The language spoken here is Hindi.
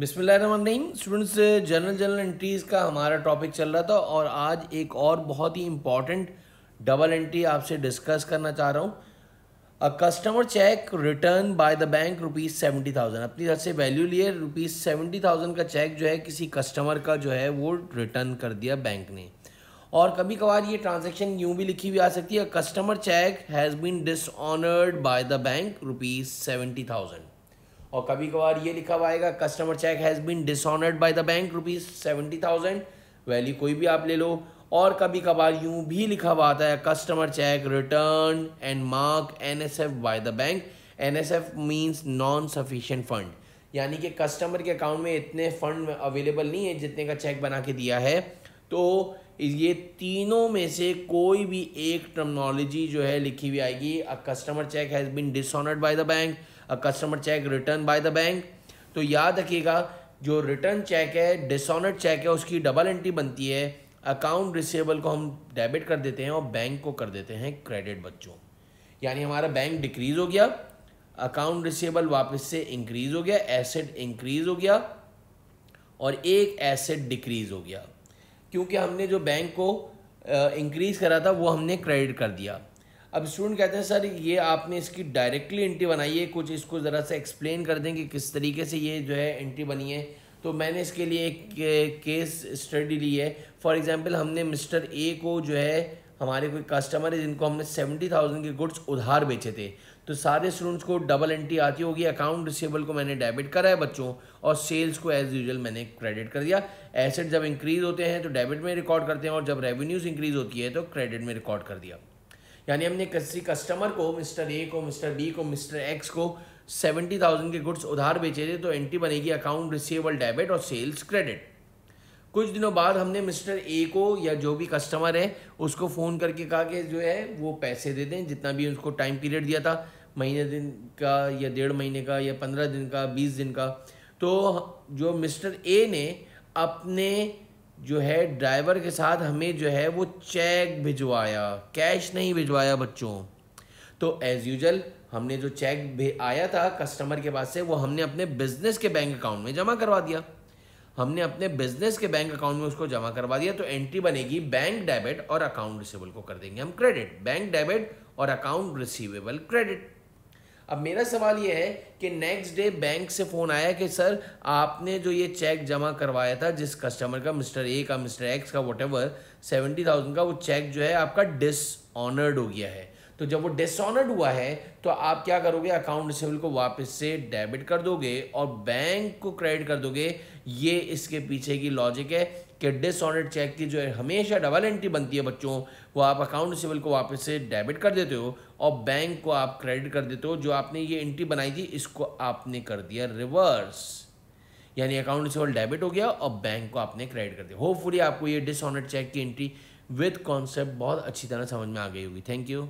बिसमीम स्टूडेंट्स जनरल जनरल एंट्रीज़ का हमारा टॉपिक चल रहा था और आज एक और बहुत ही इम्पॉर्टेंट डबल एंट्री आपसे डिस्कस करना चाह रहा हूँ a customer cheque return by the bank rupees seventy thousand अपनी तरफ से वैल्यू लिए रुपीज़ सेवेंटी थाउजेंड का चेक जो है किसी कस्टमर का जो है वो रिटर्न कर दिया बैंक ने और कभी कभार ये ट्रांजेक्शन यूँ भी लिखी हुई आ सकती है customer cheque has been dishonoured by the bank rupees seventy thousand और कभी कभार ये लिखा हुआ आएगा customer cheque has been dishonoured by the bank rupees seventy thousand value कोई भी आप ले लो और कभी कभार यूं भी लिखा हुआ आता है customer cheque return and mark N S F by the bank N S F means non sufficient fund यानी कि कस्टमर के अकाउंट में इतने फंड अवेलेबल नहीं है जितने का चेक बना के दिया है तो ये तीनों में से कोई भी एक टर्मनोलॉजी जो है लिखी हुई आएगी a customer cheque has been dishonoured by the bank a customer cheque return by the bank तो याद रखिएगा जो रिटर्न चेक है डिसऑनर चेक है उसकी डबल एंट्री बनती है अकाउंट रिसेबल को हम डेबिट कर देते हैं और बैंक को कर देते हैं क्रेडिट बच्चों यानी हमारा बैंक डिक्रीज हो गया अकाउंट रिसेबल वापस से इंक्रीज हो गया एसेट इंक्रीज हो गया और एक एसेट डिक्रीज हो गया क्योंकि हमने जो बैंक को इंक्रीज करा था वो हमने क्रेडिट कर दिया अब स्टूडेंट कहते हैं सर ये आपने इसकी डायरेक्टली एंट्री बनाई है कुछ इसको ज़रा सा एक्सप्लेन कर दें कि किस तरीके से ये जो है एंट्री बनी है तो मैंने इसके लिए एक केस स्टडी ली है फॉर एग्ज़ाम्पल हमने मिस्टर ए को जो है हमारे कोई कस्टमर है जिनको हमने सेवेंटी थाउजेंड के गुड्स उधार बेचे थे तो सारे स्टूडेंट्स को डबल एंट्री आती होगी अकाउंट रिसेबल को मैंने डेबिट करा है बच्चों और सेल्स को एज यूजल मैंने क्रेडिट कर दिया एसेट जब इंक्रीज होते हैं तो डेबिट में रिकॉर्ड करते हैं और जब रेवेन्यूज़ इंक्रीज होती है तो क्रेडिट में रिकॉर्ड कर दिया यानी हमने किसी कस्टमर को मिस्टर ए को मिस्टर बी को मिस्टर एक्स को सेवेंटी थाउजेंड के गुड्स उधार बेचे थे तो एंट्री बनेगी अकाउंट रिसीवेबल डेबिट और सेल्स क्रेडिट कुछ दिनों बाद हमने मिस्टर ए को या जो भी कस्टमर है उसको फ़ोन करके कहा कि जो है वो पैसे दे दें जितना भी उसको टाइम पीरियड दिया था महीने दिन का या डेढ़ महीने का या पंद्रह दिन का बीस दिन का तो जो मिस्टर ए ने अपने जो है ड्राइवर के साथ हमें जो है वो चेक भिजवाया कैश नहीं भिजवाया बच्चों तो एज़ यूजल हमने जो चेक आया था कस्टमर के पास से वो हमने अपने बिजनेस के बैंक अकाउंट में जमा करवा दिया हमने अपने बिजनेस के बैंक अकाउंट में उसको जमा करवा दिया तो एंट्री बनेगी बैंक डेबिट और अकाउंट रिसिबल को कर देंगे हम क्रेडिट बैंक डेबिट और अकाउंट रिसिवेबल क्रेडिट अब मेरा सवाल ये है कि नेक्स्ट डे बैंक से फ़ोन आया कि सर आपने जो ये चेक जमा करवाया था जिस कस्टमर का मिस्टर ए का मिस्टर एक्स का वट एवर सेवेंटी थाउजेंड का वो चेक जो है आपका डिसऑनर्ड हो गया है तो जब वो डिसऑनर्ड हुआ है तो आप क्या करोगे अकाउंट रिसिबल को वापस से डेबिट कर दोगे और बैंक को क्रेडिट कर दोगे ये इसके पीछे की लॉजिक है कि डिसऑनर्ड चेक की जो है हमेशा डबल एंट्री बनती है बच्चों वो आप अकाउंट रिसिबल को वापस से डेबिट कर देते हो और बैंक को आप क्रेडिट कर देते हो जो आपने ये एंट्री बनाई थी इसको आपने कर दिया रिवर्स यानी अकाउंट रिसिबल डेबिट हो गया और बैंक को आपने क्रेडिट कर दिया होपफुली आपको ये डिसऑनर्ड चेक की एंट्री विथ कॉन्सेप्ट बहुत अच्छी तरह समझ में आ गई होगी थैंक यू